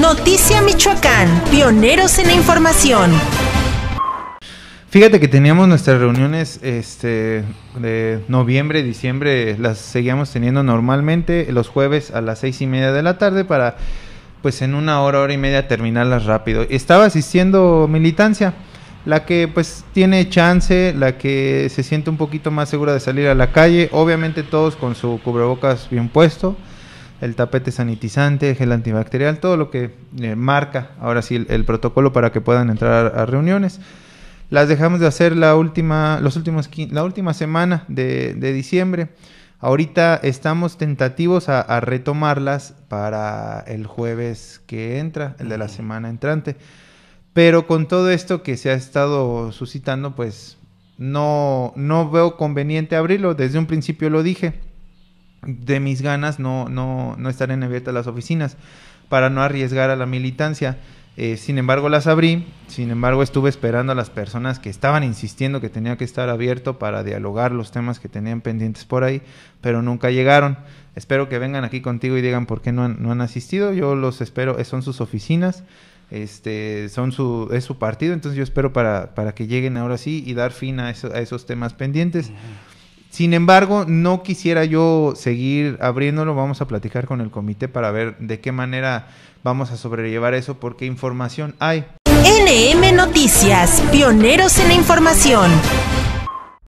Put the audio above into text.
Noticia Michoacán, pioneros en la información. Fíjate que teníamos nuestras reuniones este, de noviembre, diciembre, las seguíamos teniendo normalmente los jueves a las seis y media de la tarde para, pues en una hora, hora y media terminarlas rápido. Estaba asistiendo militancia, la que pues tiene chance, la que se siente un poquito más segura de salir a la calle, obviamente todos con su cubrebocas bien puesto el tapete sanitizante, gel antibacterial, todo lo que eh, marca ahora sí el, protocolo para que puedan entrar a, reuniones. Las dejamos de hacer la última, los últimos, la última semana de, diciembre. Ahorita estamos tentativos a, retomarlas para el jueves que entra, el de la semana entrante. Pero con todo esto que se ha estado suscitando, pues no, no veo conveniente abrirlo. Desde un principio lo dije de mis ganas no, no, no abiertas las oficinas para no arriesgar a la militancia. Eh, sin embargo, las abrí, sin embargo, estuve esperando a las personas que estaban insistiendo que tenía que estar abierto para dialogar los temas que tenían pendientes por ahí, pero nunca llegaron. Espero que vengan aquí contigo y digan por qué no han, no han asistido. Yo los espero, eh, son sus oficinas, este, son su, es su partido, entonces yo espero para, para que lleguen ahora sí y dar fin a, esos temas pendientes. Sin embargo, no quisiera yo seguir abriéndolo, vamos a platicar con el comité para ver de qué manera vamos a sobrellevar eso, porque información hay. NM Noticias, pioneros en la información.